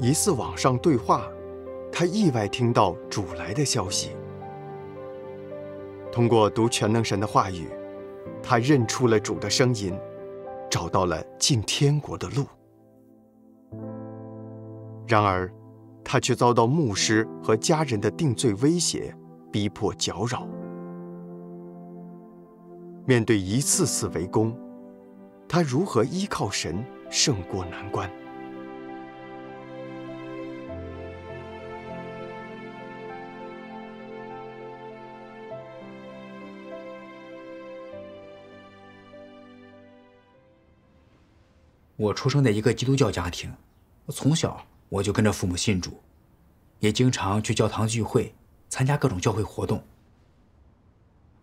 疑似网上对话，他意外听到主来的消息。通过读全能神的话语，他认出了主的声音，找到了进天国的路。然而，他却遭到牧师和家人的定罪威胁，逼迫搅扰。面对一次次围攻，他如何依靠神胜过难关？我出生在一个基督教家庭，从小我就跟着父母信主，也经常去教堂聚会，参加各种教会活动。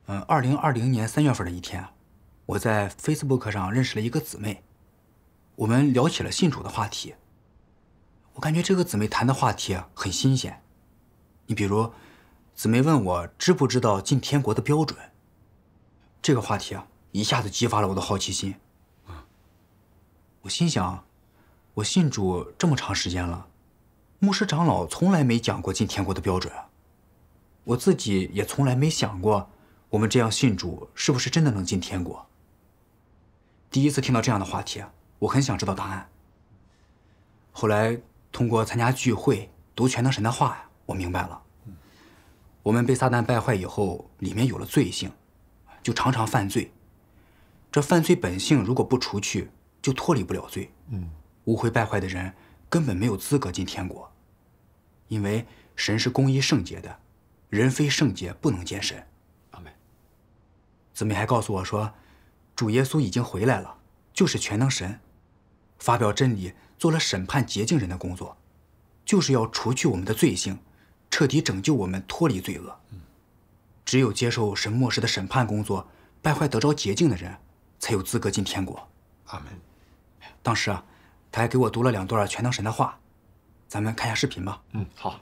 嗯，二零二零年三月份的一天，我在 Facebook 上认识了一个姊妹，我们聊起了信主的话题。我感觉这个姊妹谈的话题很新鲜，你比如，姊妹问我知不知道进天国的标准，这个话题啊一下子激发了我的好奇心。我心想，我信主这么长时间了，牧师长老从来没讲过进天国的标准，我自己也从来没想过，我们这样信主是不是真的能进天国。第一次听到这样的话题，我很想知道答案。后来通过参加聚会、读全能神的话呀，我明白了，我们被撒旦败坏以后，里面有了罪性，就常常犯罪，这犯罪本性如果不除去。就脱离不了罪。嗯，污秽败坏的人根本没有资格进天国，因为神是公义圣洁的，人非圣洁不能见神。阿门。子民还告诉我说，主耶稣已经回来了，就是全能神，发表真理，做了审判洁净人的工作，就是要除去我们的罪性，彻底拯救我们脱离罪恶。嗯，只有接受神末时的审判工作，败坏得着洁净的人，才有资格进天国。阿门。当时啊，他还给我读了两段全能神的话，咱们看一下视频吧。嗯，好。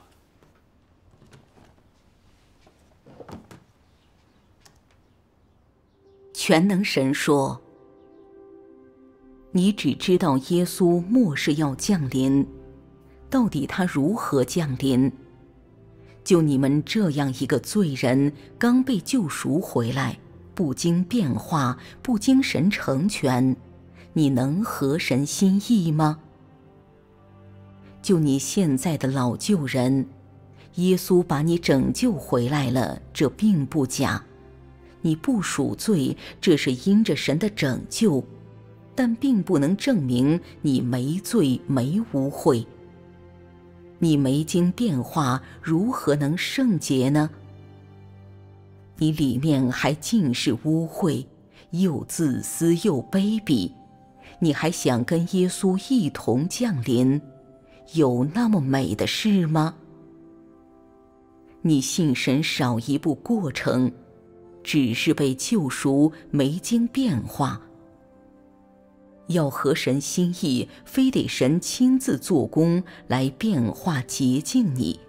全能神说：“你只知道耶稣末世要降临，到底他如何降临？就你们这样一个罪人，刚被救赎回来，不经变化，不经神成全。”你能合神心意吗？就你现在的老旧人，耶稣把你拯救回来了，这并不假。你不赎罪，这是因着神的拯救，但并不能证明你没罪没污秽。你没经变化，如何能圣洁呢？你里面还尽是污秽，又自私又卑鄙。你还想跟耶稣一同降临？有那么美的事吗？你信神少一步过程，只是被救赎，没经变化。要合神心意，非得神亲自做工来变化洁净你，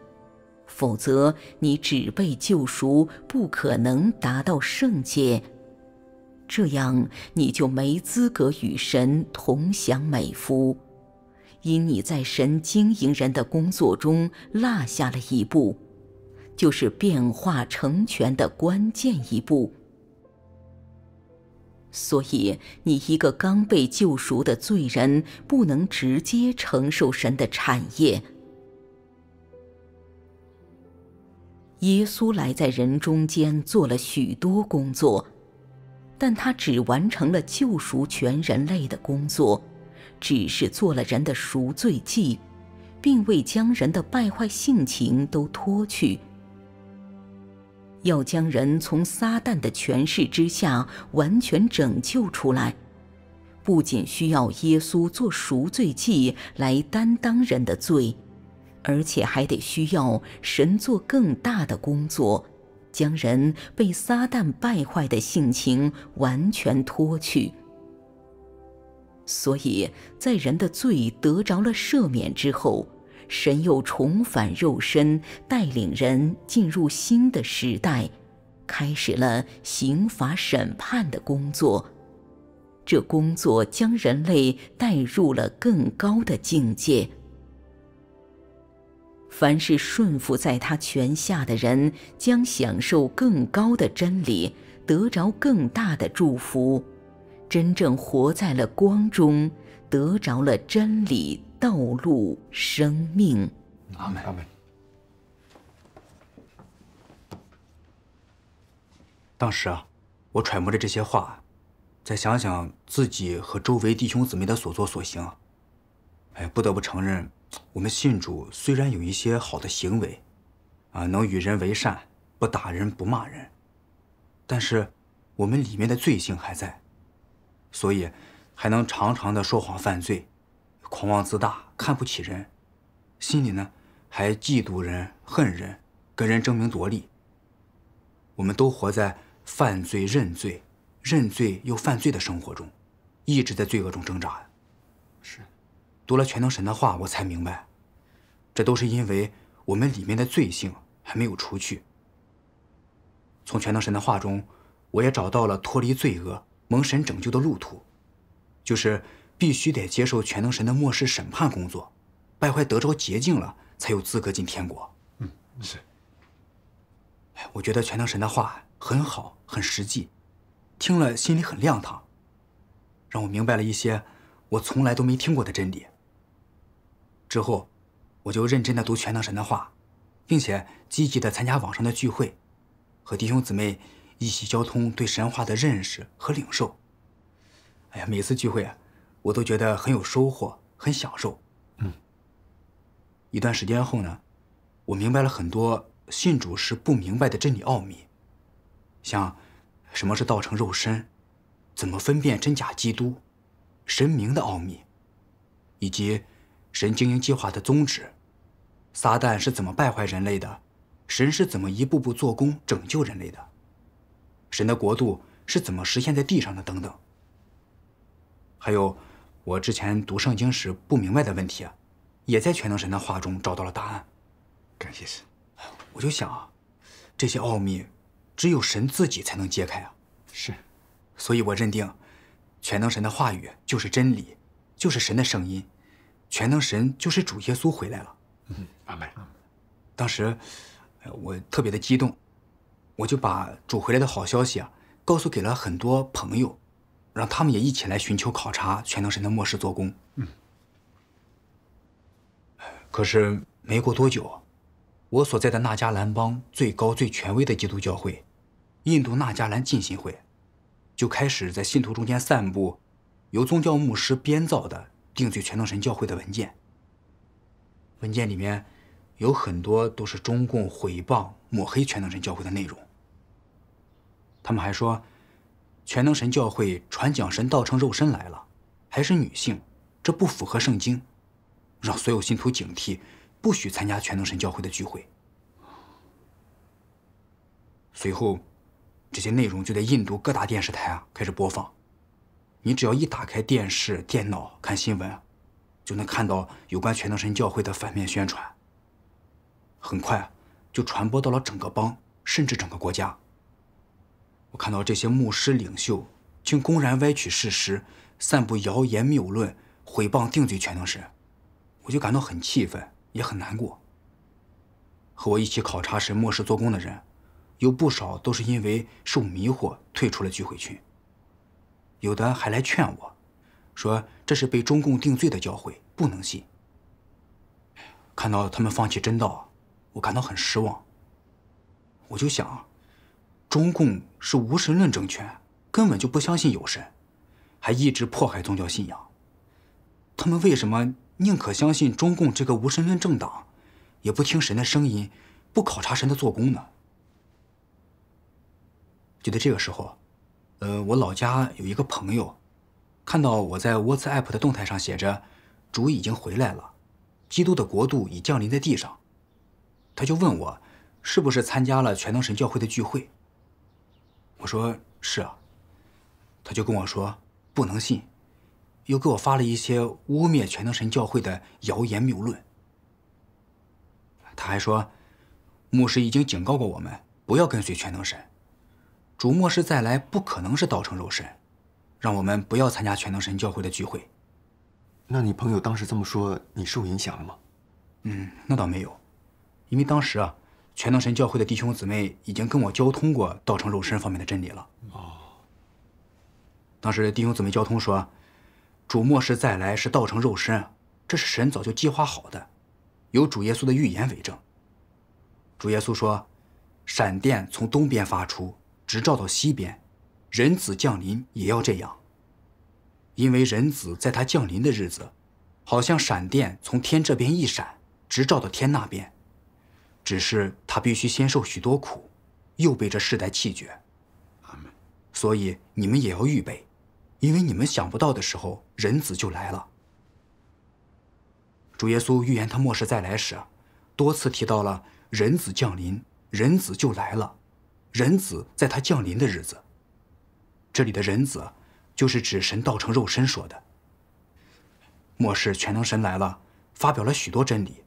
否则你只被救赎，不可能达到圣洁。这样，你就没资格与神同享美福，因你在神经营人的工作中落下了一步，就是变化成全的关键一步。所以，你一个刚被救赎的罪人，不能直接承受神的产业。耶稣来在人中间做了许多工作。但他只完成了救赎全人类的工作，只是做了人的赎罪祭，并未将人的败坏性情都脱去。要将人从撒旦的权势之下完全拯救出来，不仅需要耶稣做赎罪祭来担当人的罪，而且还得需要神做更大的工作。将人被撒旦败坏的性情完全脱去。所以，在人的罪得着了赦免之后，神又重返肉身，带领人进入新的时代，开始了刑罚审判的工作。这工作将人类带入了更高的境界。凡是顺服在他权下的人，将享受更高的真理，得着更大的祝福，真正活在了光中，得着了真理、道路、生命。阿门。阿门。当时啊，我揣摩着这些话，再想想自己和周围弟兄姊妹的所作所行，哎，不得不承认。我们信主虽然有一些好的行为，啊，能与人为善，不打人不骂人，但是我们里面的罪性还在，所以还能常常的说谎犯罪，狂妄自大，看不起人，心里呢还嫉妒人恨人，跟人争名夺利。我们都活在犯罪认罪认罪又犯罪的生活中，一直在罪恶中挣扎呀。是。读了全能神的话，我才明白，这都是因为我们里面的罪性还没有除去。从全能神的话中，我也找到了脱离罪恶、蒙神拯救的路途，就是必须得接受全能神的末世审判工作，败坏得着洁净了，才有资格进天国。嗯，是。我觉得全能神的话很好，很实际，听了心里很亮堂，让我明白了一些我从来都没听过的真理。之后，我就认真的读全能神的话，并且积极的参加网上的聚会，和弟兄姊妹一起交通对神话的认识和领受。哎呀，每次聚会啊，我都觉得很有收获，很享受。嗯。一段时间后呢，我明白了很多信主是不明白的真理奥秘，像什么是道成肉身，怎么分辨真假基督，神明的奥秘，以及。神经营计划的宗旨，撒旦是怎么败坏人类的？神是怎么一步步做工拯救人类的？神的国度是怎么实现在地上的？等等。还有我之前读圣经时不明白的问题，也在全能神的话中找到了答案。感谢神！我就想啊，这些奥秘只有神自己才能揭开啊。是，所以我认定全能神的话语就是真理，就是神的声音。全能神就是主耶稣回来了。嗯，阿门。当时我特别的激动，我就把主回来的好消息啊告诉给了很多朋友，让他们也一起来寻求考察全能神的末世做工。嗯。可是没过多久，我所在的纳加兰邦最高最权威的基督教会——印度纳加兰浸信会，就开始在信徒中间散布由宗教牧师编造的。定罪全能神教会的文件。文件里面有很多都是中共毁谤、抹黑全能神教会的内容。他们还说，全能神教会传讲神道成肉身来了，还是女性，这不符合圣经，让所有信徒警惕，不许参加全能神教会的聚会。随后，这些内容就在印度各大电视台啊开始播放。你只要一打开电视、电脑看新闻，就能看到有关全能神教会的反面宣传。很快，就传播到了整个邦，甚至整个国家。我看到这些牧师领袖竟公然歪曲事实，散布谣言谬论，毁谤定罪全能神，我就感到很气愤，也很难过。和我一起考察神漠视做工的人，有不少都是因为受迷惑退出了聚会群。有的还来劝我，说这是被中共定罪的教诲，不能信。看到他们放弃真道，我感到很失望。我就想，中共是无神论政权，根本就不相信有神，还一直迫害宗教信仰。他们为什么宁可相信中共这个无神论政党，也不听神的声音，不考察神的做工呢？就在这个时候。呃，我老家有一个朋友，看到我在 WhatsApp 的动态上写着“主已经回来了，基督的国度已降临在地上”，他就问我是不是参加了全能神教会的聚会。我说是啊，他就跟我说不能信，又给我发了一些污蔑全能神教会的谣言谬论。他还说，牧师已经警告过我们不要跟随全能神。主末世再来不可能是道成肉身，让我们不要参加全能神教会的聚会。那你朋友当时这么说，你受影响了吗？嗯，那倒没有，因为当时啊，全能神教会的弟兄姊妹已经跟我交通过道成肉身方面的真理了。哦。当时弟兄姊妹交通说，主末世再来是道成肉身，这是神早就计划好的，有主耶稣的预言为证。主耶稣说，闪电从东边发出。直照到西边，人子降临也要这样。因为人子在他降临的日子，好像闪电从天这边一闪，直照到天那边。只是他必须先受许多苦，又被这世代弃绝。阿门。所以你们也要预备，因为你们想不到的时候，人子就来了。主耶稣预言他末世再来时，多次提到了人子降临，人子就来了。人子在他降临的日子，这里的“人子”就是指神道成肉身说的。末世全能神来了，发表了许多真理，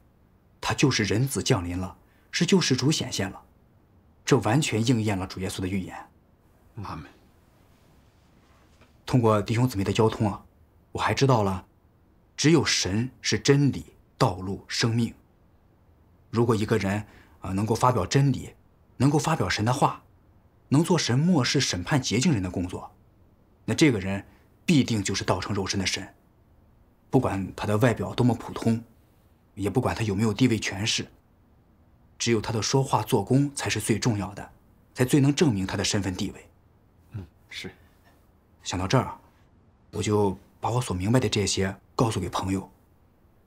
他就是人子降临了，是救世主显现了，这完全应验了主耶稣的预言。阿门。通过弟兄姊妹的交通啊，我还知道了，只有神是真理、道路、生命。如果一个人啊能够发表真理，能够发表神的话，能做神末世审判洁净人的工作，那这个人必定就是道成肉身的神，不管他的外表多么普通，也不管他有没有地位权势，只有他的说话做工才是最重要的，才最能证明他的身份地位。嗯，是。想到这儿，我就把我所明白的这些告诉给朋友，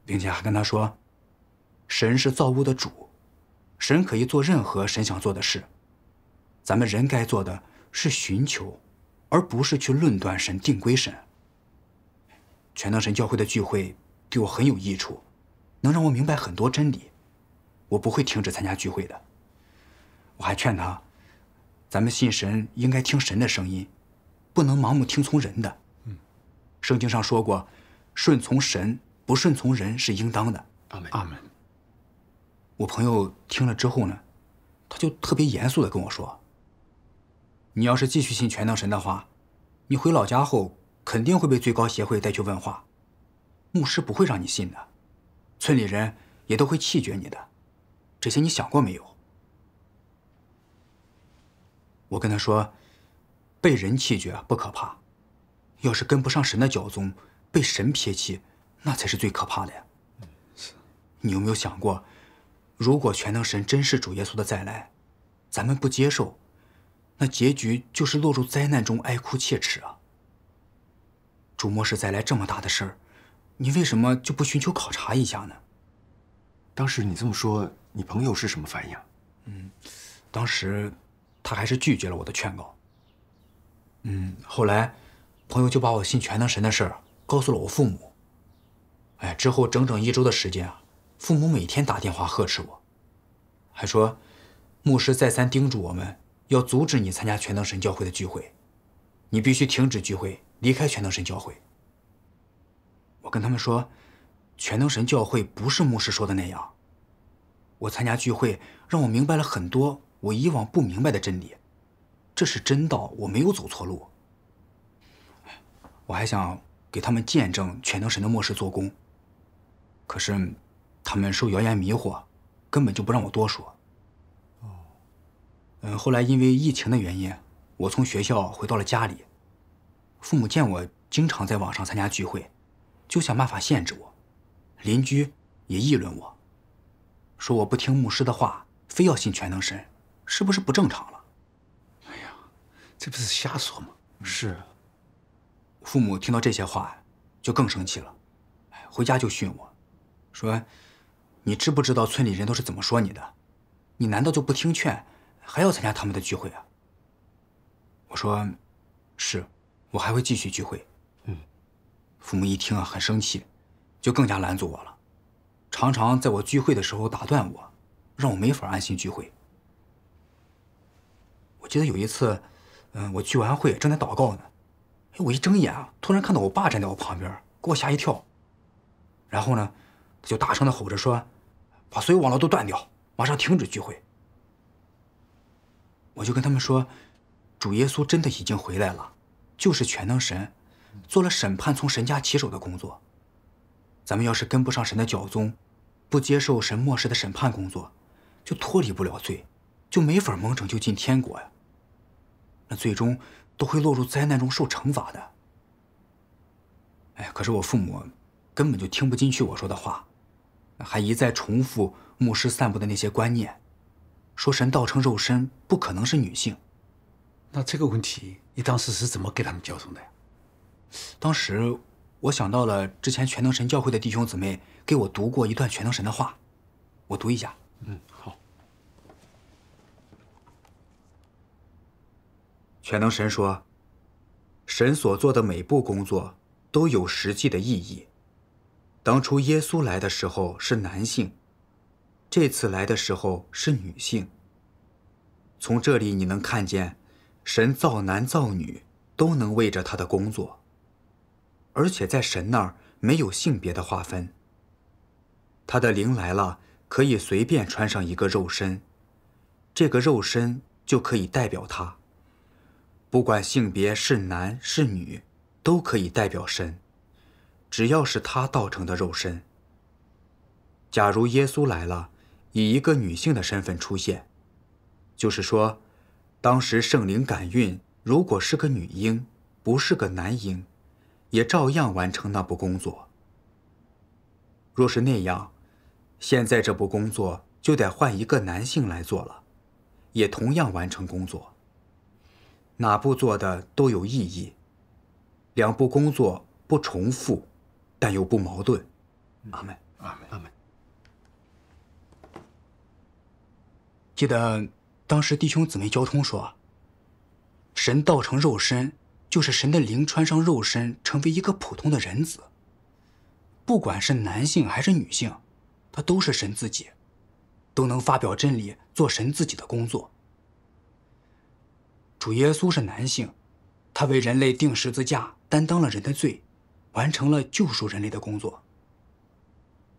并且还跟他说，神是造物的主。神可以做任何神想做的事，咱们人该做的是寻求，而不是去论断神、定规神。全能神教会的聚会对我很有益处，能让我明白很多真理。我不会停止参加聚会的。我还劝他，咱们信神应该听神的声音，不能盲目听从人的。嗯，圣经上说过，顺从神不顺从人是应当的。阿门。阿门。我朋友听了之后呢，他就特别严肃的跟我说：“你要是继续信全能神的话，你回老家后肯定会被最高协会带去问话，牧师不会让你信的，村里人也都会弃绝你的，这些你想过没有？”我跟他说：“被人弃绝不可怕，要是跟不上神的教宗，被神撇弃，那才是最可怕的呀。”你有没有想过？如果全能神真是主耶稣的再来，咱们不接受，那结局就是落入灾难中哀哭切齿啊！主末世再来这么大的事儿，你为什么就不寻求考察一下呢？当时你这么说，你朋友是什么反应？嗯，当时他还是拒绝了我的劝告。嗯，后来朋友就把我信全能神的事儿告诉了我父母。哎，之后整整一周的时间啊。父母每天打电话呵斥我，还说牧师再三叮嘱我们要阻止你参加全能神教会的聚会，你必须停止聚会，离开全能神教会。我跟他们说，全能神教会不是牧师说的那样，我参加聚会让我明白了很多我以往不明白的真理，这是真道，我没有走错路。我还想给他们见证全能神的末世做工，可是。他们受谣言迷惑，根本就不让我多说。哦，嗯，后来因为疫情的原因，我从学校回到了家里。父母见我经常在网上参加聚会，就想办法限制我。邻居也议论我，说我不听牧师的话，非要信全能神，是不是不正常了？哎呀，这不是瞎说吗？是父母听到这些话，就更生气了，哎，回家就训我，说。你知不知道村里人都是怎么说你的？你难道就不听劝，还要参加他们的聚会啊？我说，是，我还会继续聚会。嗯，父母一听啊，很生气，就更加拦阻我了，常常在我聚会的时候打断我，让我没法安心聚会。我记得有一次，嗯，我聚完会正在祷告呢，哎，我一睁眼啊，突然看到我爸站在我旁边，给我吓一跳。然后呢，他就大声的吼着说。把所有网络都断掉，马上停止聚会。我就跟他们说，主耶稣真的已经回来了，就是全能神，做了审判从神家起手的工作。咱们要是跟不上神的教宗，不接受神末世的审判工作，就脱离不了罪，就没法蒙拯救进天国呀。那最终都会落入灾难中受惩罚的。哎，可是我父母根本就听不进去我说的话。还一再重复牧师散布的那些观念，说神道成肉身不可能是女性。那这个问题，你当时是怎么给他们教诵的呀？当时我想到了之前全能神教会的弟兄姊妹给我读过一段全能神的话，我读一下。嗯，好。全能神说，神所做的每步工作都有实际的意义。当初耶稣来的时候是男性，这次来的时候是女性。从这里你能看见，神造男造女都能为着他的工作，而且在神那儿没有性别的划分。他的灵来了，可以随便穿上一个肉身，这个肉身就可以代表他，不管性别是男是女，都可以代表神。只要是他道成的肉身。假如耶稣来了，以一个女性的身份出现，就是说，当时圣灵感孕如果是个女婴，不是个男婴，也照样完成那部工作。若是那样，现在这部工作就得换一个男性来做了，也同样完成工作。哪部做的都有意义，两部工作不重复。但又不矛盾。阿门，阿门，阿门。记得当时弟兄姊妹交通说，神道成肉身，就是神的灵穿上肉身，成为一个普通的人子。不管是男性还是女性，他都是神自己，都能发表真理，做神自己的工作。主耶稣是男性，他为人类定十字架，担当了人的罪。完成了救赎人类的工作。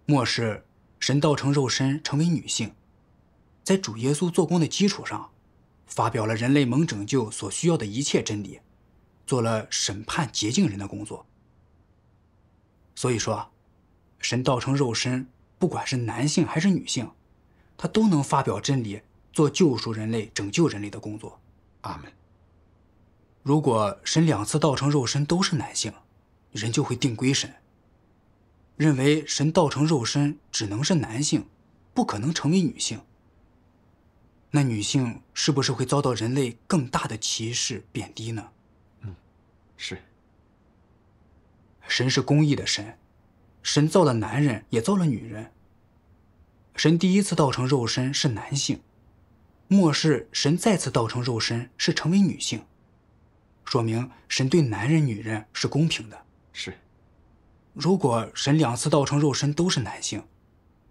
末世神道成肉身成为女性，在主耶稣做工的基础上，发表了人类蒙拯救所需要的一切真理，做了审判洁净人的工作。所以说，神道成肉身，不管是男性还是女性，他都能发表真理，做救赎人类、拯救人类的工作。阿门。如果神两次道成肉身都是男性，人就会定规神，认为神道成肉身只能是男性，不可能成为女性。那女性是不是会遭到人类更大的歧视贬低呢？嗯，是。神是公义的神，神造了男人，也造了女人。神第一次造成肉身是男性，末世神再次造成肉身是成为女性，说明神对男人、女人是公平的。是，如果神两次道成肉身都是男性，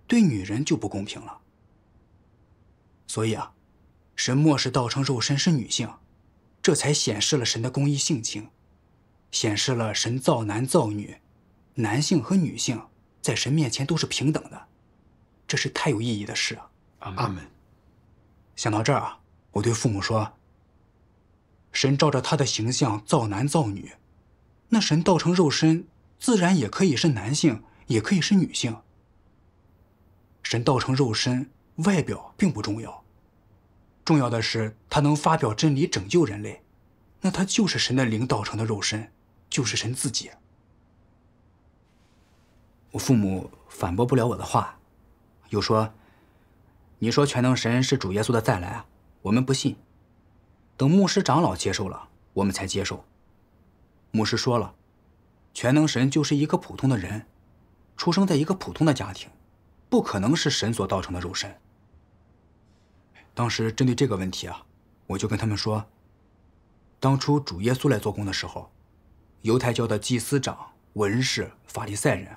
对女人就不公平了。所以啊，神末世道成肉身是女性，这才显示了神的公益性情，显示了神造男造女，男性和女性在神面前都是平等的，这是太有意义的事啊！阿门。想到这儿啊，我对父母说：“神照着他的形象造男造女。”那神道成肉身，自然也可以是男性，也可以是女性。神道成肉身，外表并不重要，重要的是他能发表真理，拯救人类。那他就是神的灵道成的肉身，就是神自己。我父母反驳不了我的话，又说：“你说全能神是主耶稣的再来，啊？我们不信。等牧师长老接受了，我们才接受。”牧师说了，全能神就是一个普通的人，出生在一个普通的家庭，不可能是神所造成的肉身。当时针对这个问题啊，我就跟他们说，当初主耶稣来做工的时候，犹太教的祭司长、文士、法利赛人，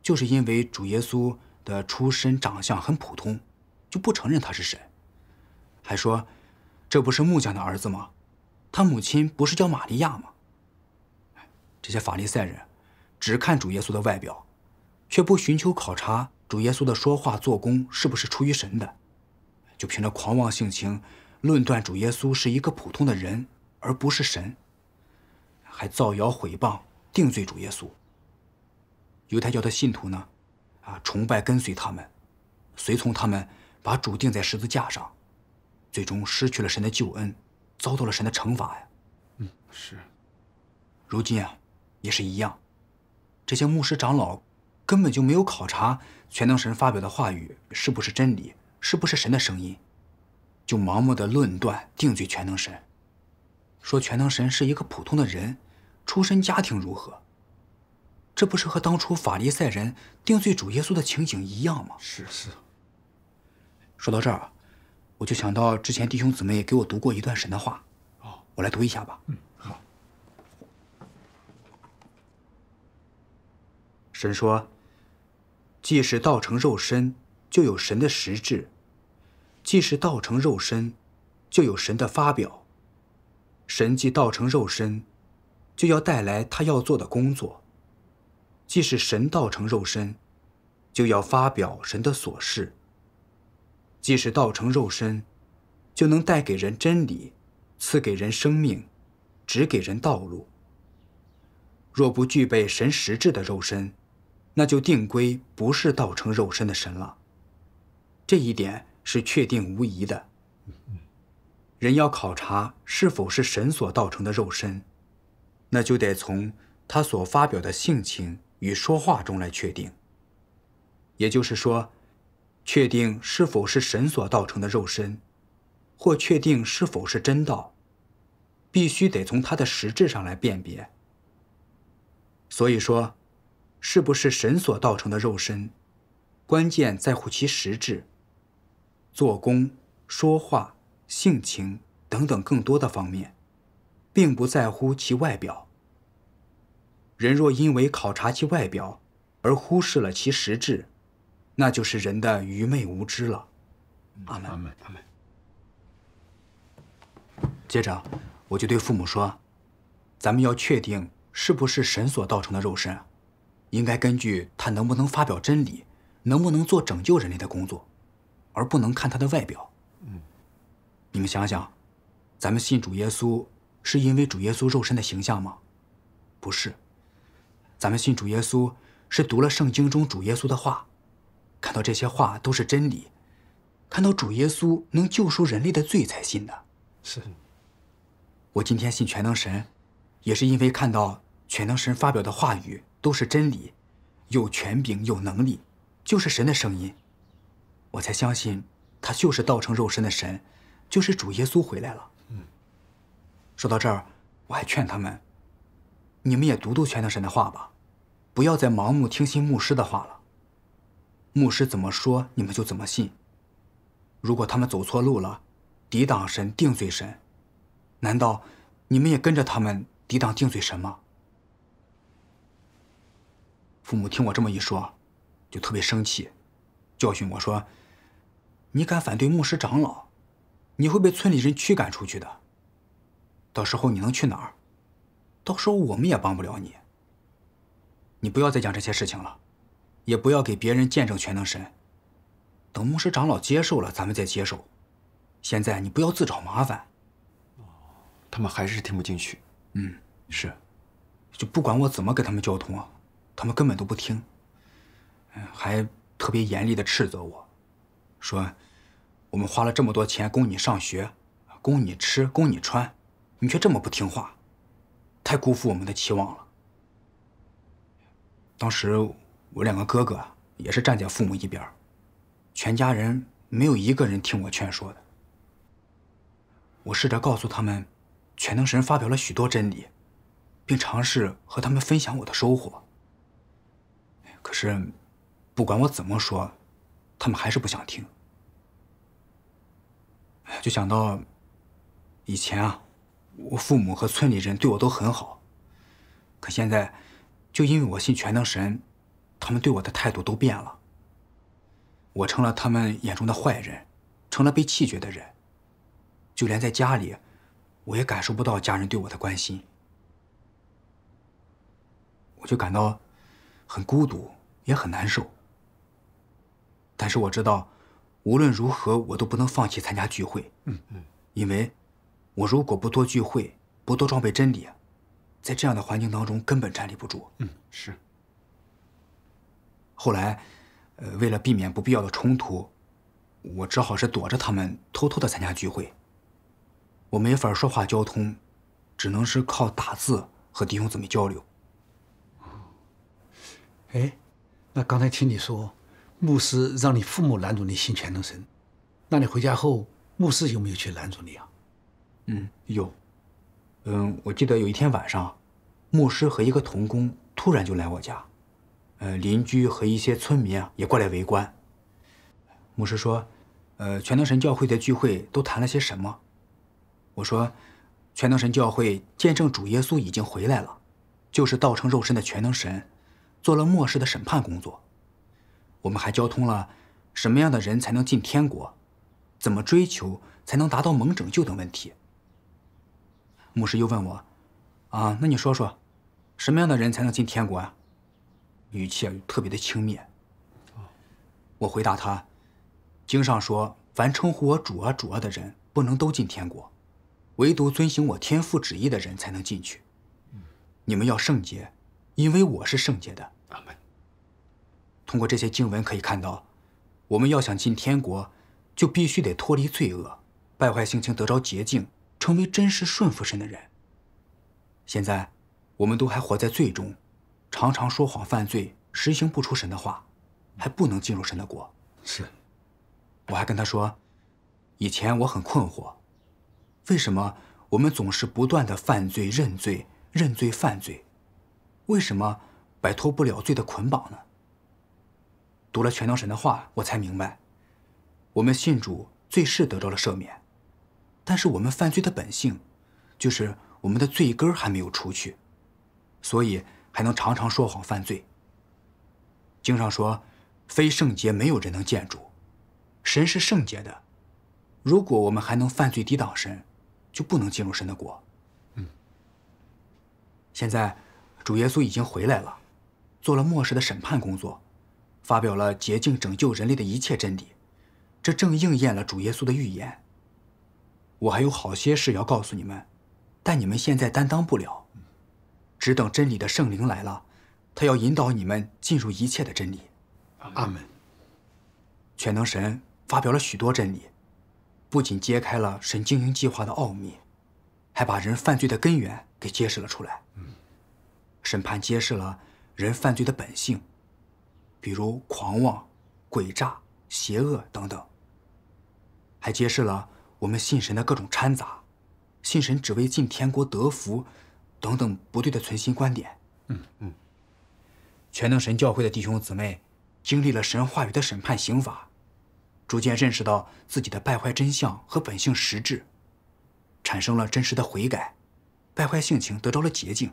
就是因为主耶稣的出身长相很普通，就不承认他是神，还说，这不是木匠的儿子吗？他母亲不是叫玛利亚吗？这些法利赛人，只看主耶稣的外表，却不寻求考察主耶稣的说话、做工是不是出于神的，就凭着狂妄性情，论断主耶稣是一个普通的人，而不是神，还造谣毁谤，定罪主耶稣。犹太教的信徒呢，啊，崇拜跟随他们，随从他们，把主钉在十字架上，最终失去了神的救恩，遭到了神的惩罚呀。嗯，是。如今啊。也是一样，这些牧师长老根本就没有考察全能神发表的话语是不是真理，是不是神的声音，就盲目的论断定罪全能神，说全能神是一个普通的人，出身家庭如何，这不是和当初法利赛人定罪主耶稣的情景一样吗？是是。说到这儿，我就想到之前弟兄姊妹给我读过一段神的话，哦，我来读一下吧。神说：“既是道成肉身，就有神的实质；既是道成肉身，就有神的发表。神既道成肉身，就要带来他要做的工作；既是神道成肉身，就要发表神的所事；既是道成肉身，就能带给人真理，赐给人生命，指给人道路。若不具备神实质的肉身，那就定规不是道成肉身的神了。这一点是确定无疑的。人要考察是否是神所道成的肉身，那就得从他所发表的性情与说话中来确定。也就是说，确定是否是神所道成的肉身，或确定是否是真道，必须得从他的实质上来辨别。所以说。是不是神所造成的肉身？关键在乎其实质，做工、说话、性情等等更多的方面，并不在乎其外表。人若因为考察其外表而忽视了其实质，那就是人的愚昧无知了。阿门。阿门。阿门。接着，我就对父母说：“咱们要确定是不是神所造成的肉身。”应该根据他能不能发表真理，能不能做拯救人类的工作，而不能看他的外表。嗯，你们想想，咱们信主耶稣，是因为主耶稣肉身的形象吗？不是，咱们信主耶稣是读了圣经中主耶稣的话，看到这些话都是真理，看到主耶稣能救赎人类的罪才信的。是。我今天信全能神，也是因为看到全能神发表的话语。都是真理，有权柄、有能力，就是神的声音，我才相信他就是道成肉身的神，就是主耶稣回来了。嗯。说到这儿，我还劝他们，你们也读读全能神的话吧，不要再盲目听信牧师的话了。牧师怎么说，你们就怎么信。如果他们走错路了，抵挡神、定罪神，难道你们也跟着他们抵挡定罪神吗？父母听我这么一说，就特别生气，教训我说：“你敢反对牧师长老，你会被村里人驱赶出去的。到时候你能去哪儿？到时候我们也帮不了你。你不要再讲这些事情了，也不要给别人见证全能神。等牧师长老接受了，咱们再接受。现在你不要自找麻烦。”他们还是听不进去。嗯，是，就不管我怎么给他们交通啊。他们根本都不听，还特别严厉的斥责我，说：“我们花了这么多钱供你上学，供你吃，供你穿，你却这么不听话，太辜负我们的期望了。”当时我两个哥哥也是站在父母一边，全家人没有一个人听我劝说的。我试着告诉他们，全能神发表了许多真理，并尝试和他们分享我的收获。可是，不管我怎么说，他们还是不想听。就想到以前啊，我父母和村里人对我都很好，可现在，就因为我信全能神，他们对我的态度都变了。我成了他们眼中的坏人，成了被弃绝的人，就连在家里，我也感受不到家人对我的关心。我就感到。很孤独，也很难受。但是我知道，无论如何我都不能放弃参加聚会。嗯嗯。因为，我如果不多聚会，不多装备真理，在这样的环境当中根本站立不住。嗯，是。后来，呃，为了避免不必要的冲突，我只好是躲着他们，偷偷的参加聚会。我没法说话交通，只能是靠打字和弟兄姊妹交流。哎，那刚才听你说，牧师让你父母拦住你信全能神，那你回家后，牧师有没有去拦住你啊？嗯，有。嗯，我记得有一天晚上，牧师和一个童工突然就来我家，呃，邻居和一些村民啊也过来围观。牧师说：“呃，全能神教会的聚会都谈了些什么？”我说：“全能神教会见证主耶稣已经回来了，就是道成肉身的全能神。”做了末世的审判工作，我们还交通了什么样的人才能进天国，怎么追求才能达到蒙拯救等问题。牧师又问我：“啊，那你说说，什么样的人才能进天国啊？”语气特别的轻蔑。我回答他：“经上说，凡称呼我主啊主啊的人，不能都进天国，唯独遵行我天父旨意的人才能进去。你们要圣洁。”因为我是圣洁的，阿门。通过这些经文可以看到，我们要想进天国，就必须得脱离罪恶，败坏性情，得着洁净，成为真实顺服神的人。现在，我们都还活在罪中，常常说谎犯罪，实行不出神的话，还不能进入神的国。是。我还跟他说，以前我很困惑，为什么我们总是不断的犯罪、认罪、认罪、犯罪。为什么摆脱不了罪的捆绑呢？读了全能神的话，我才明白，我们信主罪是得到了赦免，但是我们犯罪的本性，就是我们的罪根还没有除去，所以还能常常说谎犯罪。经上说，非圣洁没有人能见主，神是圣洁的，如果我们还能犯罪抵挡神，就不能进入神的国。嗯。现在。主耶稣已经回来了，做了末世的审判工作，发表了洁净拯救人类的一切真理，这正应验了主耶稣的预言。我还有好些事要告诉你们，但你们现在担当不了，只等真理的圣灵来了，他要引导你们进入一切的真理。阿门。全能神发表了许多真理，不仅揭开了神经营计划的奥秘，还把人犯罪的根源给揭示了出来。审判揭示了人犯罪的本性，比如狂妄、诡诈、邪恶等等，还揭示了我们信神的各种掺杂、信神只为进天国得福等等不对的存心观点。嗯嗯。全能神教会的弟兄姊妹经历了神话语的审判刑罚，逐渐认识到自己的败坏真相和本性实质，产生了真实的悔改，败坏性情得着了洁净。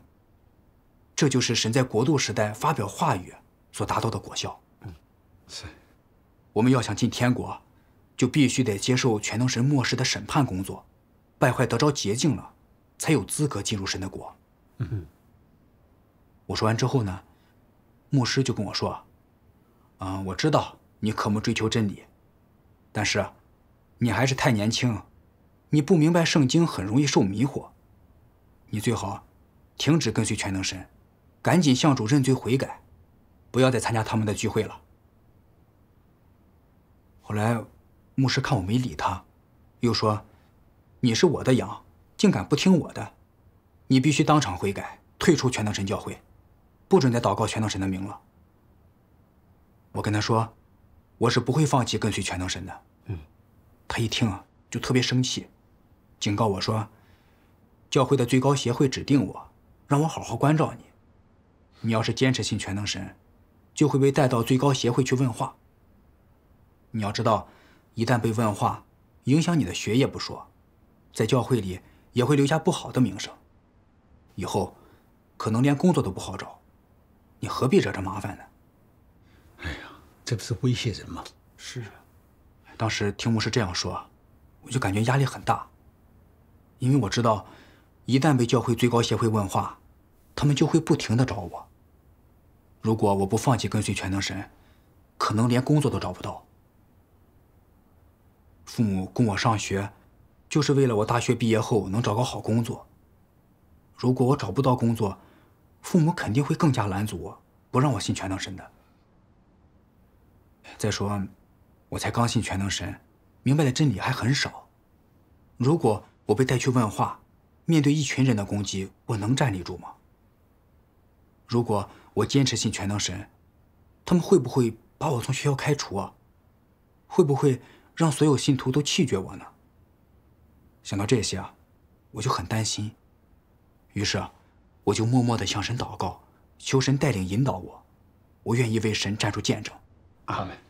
这就是神在国度时代发表话语所达到的果效。嗯，是。我们要想进天国，就必须得接受全能神末世的审判工作，败坏得着洁净了，才有资格进入神的国。嗯我说完之后呢，牧师就跟我说：“啊，我知道你渴慕追求真理，但是你还是太年轻，你不明白圣经，很容易受迷惑。你最好停止跟随全能神。”赶紧向主认罪悔改，不要再参加他们的聚会了。后来，牧师看我没理他，又说：“你是我的羊，竟敢不听我的，你必须当场悔改，退出全能神教会，不准再祷告全能神的名了。”我跟他说：“我是不会放弃跟随全能神的。”嗯。他一听啊，就特别生气，警告我说：“教会的最高协会指定我，让我好好关照你。”你要是坚持信全能神，就会被带到最高协会去问话。你要知道，一旦被问话，影响你的学业不说，在教会里也会留下不好的名声，以后可能连工作都不好找。你何必惹这麻烦呢？哎呀，这不是威胁人吗？是啊，当时听牧师这样说，我就感觉压力很大，因为我知道，一旦被教会最高协会问话，他们就会不停的找我。如果我不放弃跟随全能神，可能连工作都找不到。父母供我上学，就是为了我大学毕业后能找个好工作。如果我找不到工作，父母肯定会更加拦阻我，不让我信全能神的。再说，我才刚信全能神，明白的真理还很少。如果我被带去问话，面对一群人的攻击，我能站立住吗？如果……我坚持信全能神，他们会不会把我从学校开除啊？会不会让所有信徒都弃绝我呢？想到这些啊，我就很担心。于是啊，我就默默地向神祷告，求神带领引导我。我愿意为神站出见证，阿门。